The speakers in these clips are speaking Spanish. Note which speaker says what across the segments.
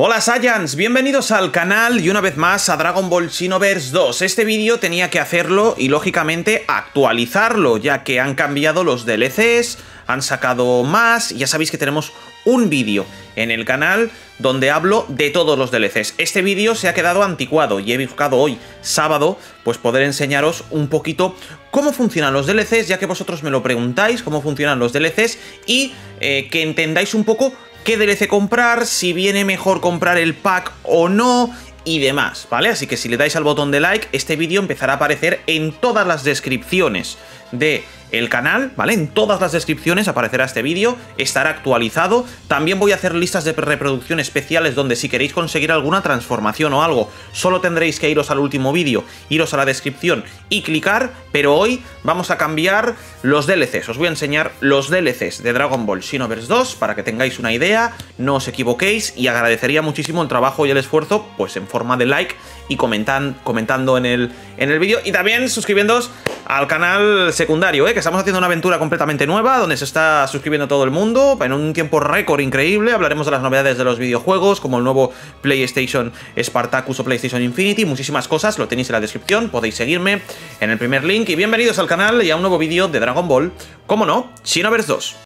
Speaker 1: Hola Saiyans, bienvenidos al canal y una vez más a Dragon Ball Xenoverse 2. Este vídeo tenía que hacerlo y lógicamente actualizarlo, ya que han cambiado los DLCs, han sacado más, y ya sabéis que tenemos un vídeo en el canal donde hablo de todos los DLCs. Este vídeo se ha quedado anticuado y he buscado hoy, sábado, pues poder enseñaros un poquito cómo funcionan los DLCs, ya que vosotros me lo preguntáis, cómo funcionan los DLCs y eh, que entendáis un poco qué de comprar, si viene mejor comprar el pack o no y demás, ¿vale? Así que si le dais al botón de like, este vídeo empezará a aparecer en todas las descripciones de el canal, ¿vale? En todas las descripciones aparecerá este vídeo, estará actualizado. También voy a hacer listas de reproducción especiales donde si queréis conseguir alguna transformación o algo, solo tendréis que iros al último vídeo, iros a la descripción y clicar, pero hoy vamos a cambiar los DLCs. Os voy a enseñar los DLCs de Dragon Ball Xenoverse 2 para que tengáis una idea, no os equivoquéis y agradecería muchísimo el trabajo y el esfuerzo, pues en forma de like y comentan, comentando en el, en el vídeo y también suscribiéndoos al canal secundario, ¿eh? que estamos haciendo una aventura completamente nueva, donde se está suscribiendo todo el mundo, en un tiempo récord increíble, hablaremos de las novedades de los videojuegos, como el nuevo PlayStation Spartacus o PlayStation Infinity, muchísimas cosas, lo tenéis en la descripción, podéis seguirme en el primer link, y bienvenidos al canal y a un nuevo vídeo de Dragon Ball, como no, Xenoverse 2.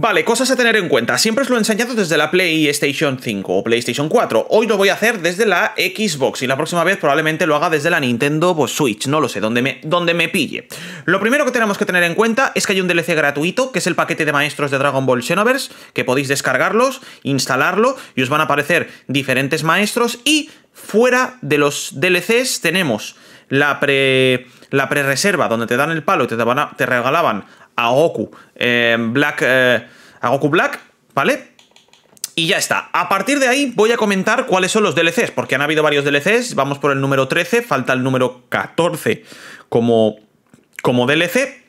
Speaker 1: Vale, cosas a tener en cuenta. Siempre os lo he enseñado desde la PlayStation 5 o PlayStation 4. Hoy lo voy a hacer desde la Xbox y la próxima vez probablemente lo haga desde la Nintendo pues, Switch, no lo sé, donde me, me pille. Lo primero que tenemos que tener en cuenta es que hay un DLC gratuito, que es el paquete de maestros de Dragon Ball Xenoverse, que podéis descargarlos, instalarlo y os van a aparecer diferentes maestros y fuera de los DLCs tenemos la pre la reserva donde te dan el palo y te regalaban a eh, Black, eh, Black, ¿vale? Y ya está. A partir de ahí voy a comentar cuáles son los DLCs, porque han habido varios DLCs. Vamos por el número 13, falta el número 14 como, como DLC.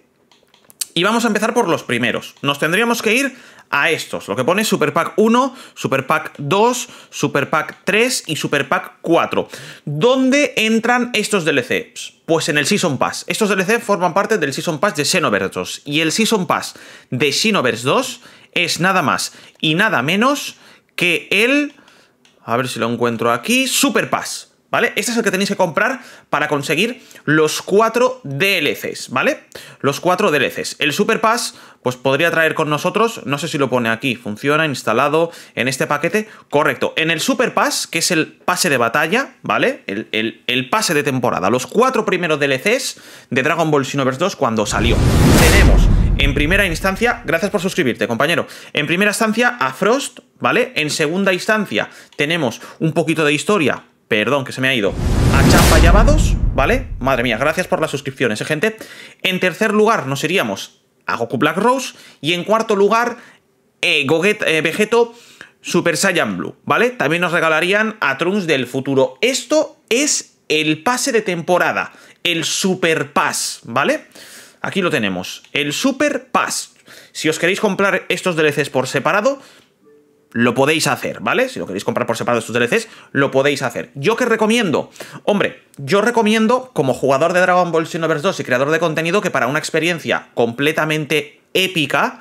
Speaker 1: Y vamos a empezar por los primeros. Nos tendríamos que ir a estos, lo que pone Super Pack 1, Super Pack 2, Super Pack 3 y Super Pack 4. ¿Dónde entran estos DLCs? Pues en el Season Pass. Estos DLC forman parte del Season Pass de Xenoverse 2 y el Season Pass de Xenoverse 2 es nada más y nada menos que el... A ver si lo encuentro aquí, Super Pass. ¿vale? Este es el que tenéis que comprar para conseguir los cuatro DLCs, ¿vale? Los cuatro DLCs. El Super Pass, pues podría traer con nosotros, no sé si lo pone aquí, funciona, instalado en este paquete, correcto. En el Super Pass, que es el pase de batalla, ¿vale? El, pase de temporada, los cuatro primeros DLCs de Dragon Ball Xenoverse 2 cuando salió. Tenemos... En primera instancia, gracias por suscribirte, compañero. En primera instancia, a Frost, ¿vale? En segunda instancia, tenemos un poquito de historia Perdón, que se me ha ido. A Llamados, ¿vale? Madre mía, gracias por las suscripciones, ¿eh, gente. En tercer lugar nos iríamos a Goku Black Rose. Y en cuarto lugar, eh, eh, Vegeto Super Saiyan Blue, ¿vale? También nos regalarían a Trunks del futuro. Esto es el pase de temporada, el Super Pass, ¿vale? Aquí lo tenemos, el Super Pass. Si os queréis comprar estos DLCs por separado, lo podéis hacer, ¿vale? Si lo queréis comprar por separado estos DLCs, lo podéis hacer. ¿Yo qué recomiendo? Hombre, yo recomiendo, como jugador de Dragon Ball Xenoverse 2 y creador de contenido, que para una experiencia completamente épica,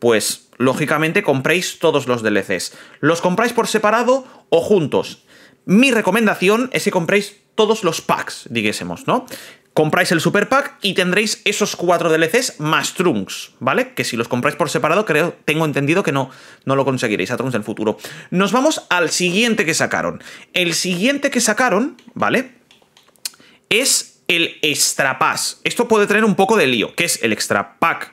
Speaker 1: pues lógicamente compréis todos los DLCs. ¿Los compráis por separado o juntos? Mi recomendación es que compréis todos los packs, digásemos, ¿no? compráis el Super Pack y tendréis esos cuatro DLCs más Trunks, ¿vale? Que si los compráis por separado, creo, tengo entendido que no, no lo conseguiréis a Trunks del futuro. Nos vamos al siguiente que sacaron. El siguiente que sacaron, ¿vale? Es el Extra Esto puede tener un poco de lío. que es el Extra Pack?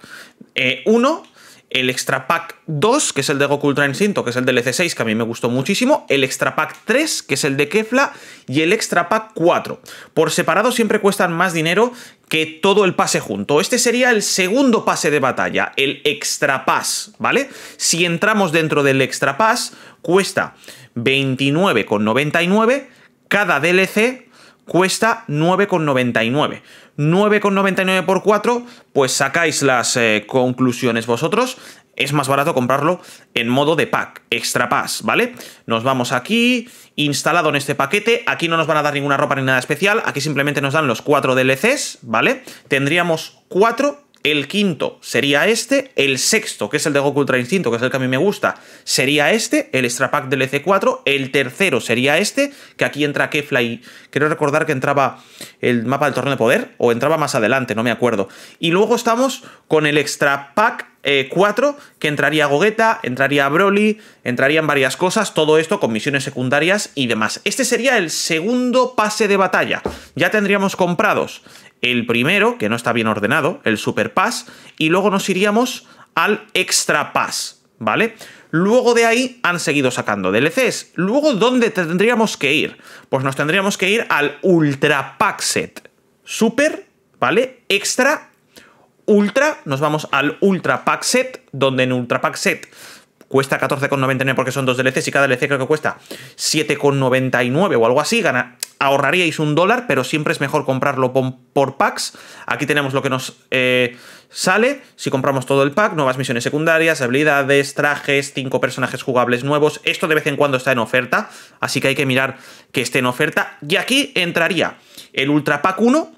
Speaker 1: 1, eh, el Extra Pack 2, que es el de Goku Ultra Instinto, que es el del 6 que a mí me gustó muchísimo, el Extra Pack 3, que es el de Kefla, y el Extra Pack 4. Por separado siempre cuestan más dinero que todo el pase junto. Este sería el segundo pase de batalla, el Extra Pass, ¿vale? Si entramos dentro del Extra Pass, cuesta 29,99 cada DLC cuesta 9,99. 9,99 por 4, pues sacáis las eh, conclusiones vosotros. Es más barato comprarlo en modo de pack, extra pass, ¿vale? Nos vamos aquí, instalado en este paquete. Aquí no nos van a dar ninguna ropa ni nada especial. Aquí simplemente nos dan los 4 DLCs, ¿vale? Tendríamos 4 el quinto sería este. El sexto, que es el de Goku Ultra Instinto, que es el que a mí me gusta, sería este. El Extra Pack del EC4. El tercero sería este, que aquí entra Kefla y quiero recordar que entraba el mapa del Torneo de Poder, o entraba más adelante, no me acuerdo. Y luego estamos con el Extra Pack 4, eh, que entraría Gogeta, entraría Broly, entrarían varias cosas, todo esto con misiones secundarias y demás. Este sería el segundo pase de batalla. Ya tendríamos comprados el primero, que no está bien ordenado, el super pass, y luego nos iríamos al extra pass, ¿vale? Luego de ahí han seguido sacando DLCs. Luego, ¿dónde tendríamos que ir? Pues nos tendríamos que ir al Ultra Pack Set. Super, ¿vale? Extra, Ultra. Nos vamos al Ultra Pack Set, donde en Ultra Pack Set cuesta 14,99 porque son dos DLCs y cada DLC creo que cuesta 7,99 o algo así. Gana, ahorraríais un dólar, pero siempre es mejor comprarlo por packs. Aquí tenemos lo que nos eh, sale. Si compramos todo el pack, nuevas misiones secundarias, habilidades, trajes, cinco personajes jugables nuevos. Esto de vez en cuando está en oferta, así que hay que mirar que esté en oferta. Y aquí entraría el Ultra Pack 1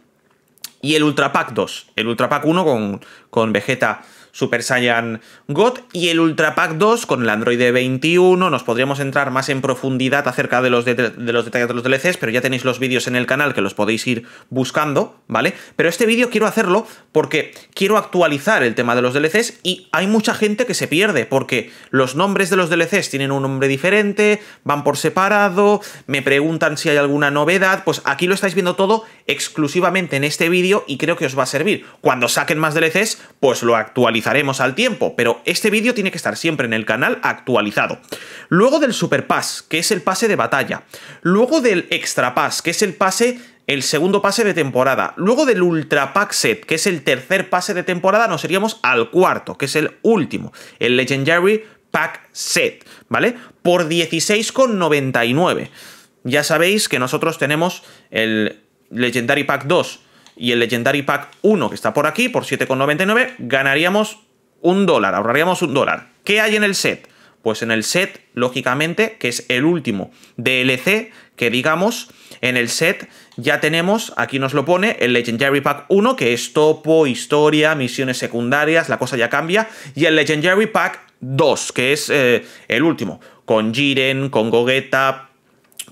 Speaker 1: y el Ultra Pack 2. El Ultra Pack 1 con, con Vegeta Super Saiyan God y el Ultra Pack 2 con el Android 21. Nos podríamos entrar más en profundidad acerca de los, de, detalles de los DLCs, pero ya tenéis los vídeos en el canal que los podéis ir buscando, ¿vale? Pero este vídeo quiero hacerlo porque quiero actualizar el tema de los DLCs y hay mucha gente que se pierde porque los nombres de los DLCs tienen un nombre diferente, van por separado, me preguntan si hay alguna novedad, pues aquí lo estáis viendo todo exclusivamente en este vídeo y creo que os va a servir. Cuando saquen más DLCs, pues lo actualizo actualizaremos al tiempo, pero este vídeo tiene que estar siempre en el canal actualizado. Luego del Super Pass, que es el pase de batalla. Luego del Extra Pass, que es el pase el segundo pase de temporada. Luego del Ultra Pack Set, que es el tercer pase de temporada, nos iríamos al cuarto, que es el último, el Legendary Pack Set, ¿vale? Por 16,99. Ya sabéis que nosotros tenemos el Legendary Pack 2 y el Legendary Pack 1, que está por aquí, por 7,99, ganaríamos un dólar, ahorraríamos un dólar. ¿Qué hay en el set? Pues en el set, lógicamente, que es el último DLC, que digamos, en el set ya tenemos, aquí nos lo pone, el Legendary Pack 1, que es topo, historia, misiones secundarias, la cosa ya cambia, y el Legendary Pack 2, que es eh, el último, con Jiren, con Gogeta,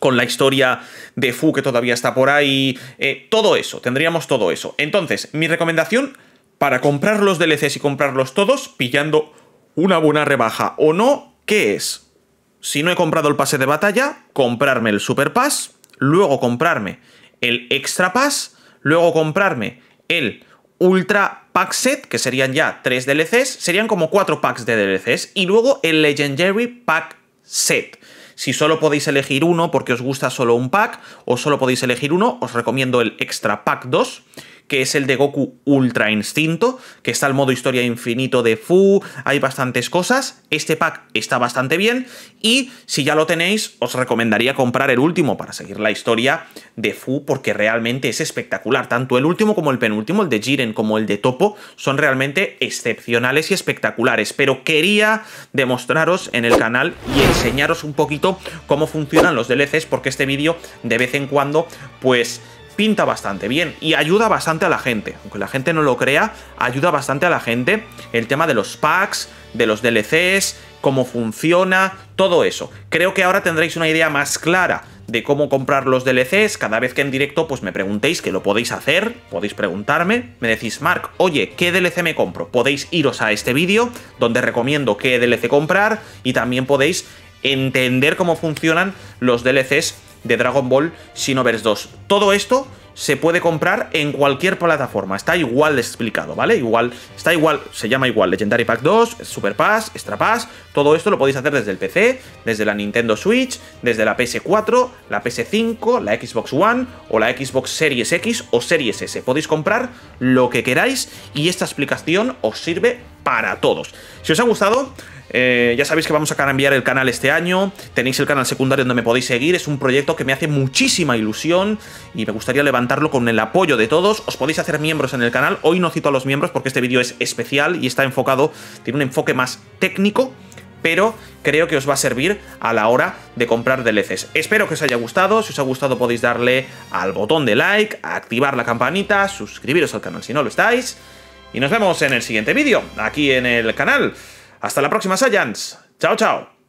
Speaker 1: con la historia de Fu que todavía está por ahí, eh, todo eso, tendríamos todo eso. Entonces, mi recomendación para comprar los DLCs y comprarlos todos pillando una buena rebaja o no, ¿qué es? Si no he comprado el pase de batalla, comprarme el Super Pass, luego comprarme el Extra Pass, luego comprarme el Ultra Pack Set, que serían ya tres DLCs, serían como cuatro packs de DLCs, y luego el Legendary Pack Set si solo podéis elegir uno porque os gusta solo un pack o solo podéis elegir uno, os recomiendo el Extra Pack 2 que es el de Goku Ultra Instinto, que está el modo historia infinito de Fu, hay bastantes cosas. Este pack está bastante bien y si ya lo tenéis, os recomendaría comprar el último para seguir la historia de Fu porque realmente es espectacular. Tanto el último como el penúltimo, el de Jiren como el de Topo, son realmente excepcionales y espectaculares. Pero quería demostraros en el canal y enseñaros un poquito cómo funcionan los DLCs porque este vídeo de vez en cuando pues pinta bastante bien y ayuda bastante a la gente. Aunque la gente no lo crea, ayuda bastante a la gente el tema de los packs, de los DLCs, cómo funciona, todo eso. Creo que ahora tendréis una idea más clara de cómo comprar los DLCs. Cada vez que en directo pues me preguntéis, que lo podéis hacer, podéis preguntarme, me decís, Mark, oye, ¿qué DLC me compro? Podéis iros a este vídeo donde recomiendo qué DLC comprar y también podéis entender cómo funcionan los DLCs de Dragon Ball Xenoverse 2. Todo esto se puede comprar en cualquier plataforma. Está igual explicado, ¿vale? Igual, está igual, se llama igual Legendary Pack 2, Super Pass, Extra Pass. Todo esto lo podéis hacer desde el PC, desde la Nintendo Switch, desde la PS4, la PS5, la Xbox One o la Xbox Series X o Series S. Podéis comprar lo que queráis y esta explicación os sirve para todos. Si os ha gustado, eh, ya sabéis que vamos a cambiar el canal este año, tenéis el canal secundario donde me podéis seguir, es un proyecto que me hace muchísima ilusión y me gustaría levantarlo con el apoyo de todos. Os podéis hacer miembros en el canal, hoy no cito a los miembros porque este vídeo es especial y está enfocado, tiene un enfoque más técnico, pero creo que os va a servir a la hora de comprar DLCs. Espero que os haya gustado, si os ha gustado podéis darle al botón de like, activar la campanita, suscribiros al canal si no lo estáis, y nos vemos en el siguiente vídeo, aquí en el canal. Hasta la próxima, Saiyans. Chao, chao.